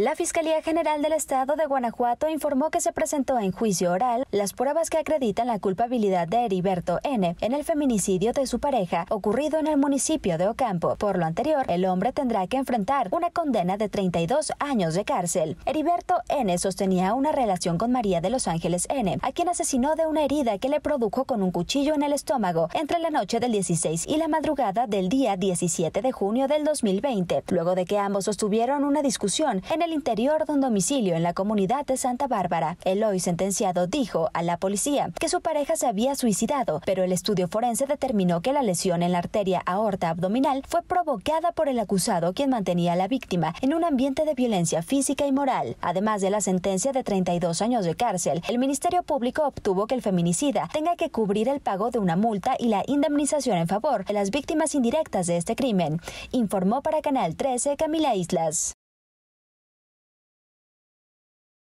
La Fiscalía General del Estado de Guanajuato informó que se presentó en juicio oral las pruebas que acreditan la culpabilidad de Heriberto N. en el feminicidio de su pareja ocurrido en el municipio de Ocampo. Por lo anterior, el hombre tendrá que enfrentar una condena de 32 años de cárcel. Heriberto N. sostenía una relación con María de Los Ángeles N., a quien asesinó de una herida que le produjo con un cuchillo en el estómago entre la noche del 16 y la madrugada del día 17 de junio del 2020, luego de que ambos sostuvieron una discusión en el el interior de un domicilio en la comunidad de Santa Bárbara. El hoy sentenciado, dijo a la policía que su pareja se había suicidado, pero el estudio forense determinó que la lesión en la arteria aorta abdominal fue provocada por el acusado quien mantenía a la víctima en un ambiente de violencia física y moral. Además de la sentencia de 32 años de cárcel, el Ministerio Público obtuvo que el feminicida tenga que cubrir el pago de una multa y la indemnización en favor de las víctimas indirectas de este crimen, informó para Canal 13 Camila Islas.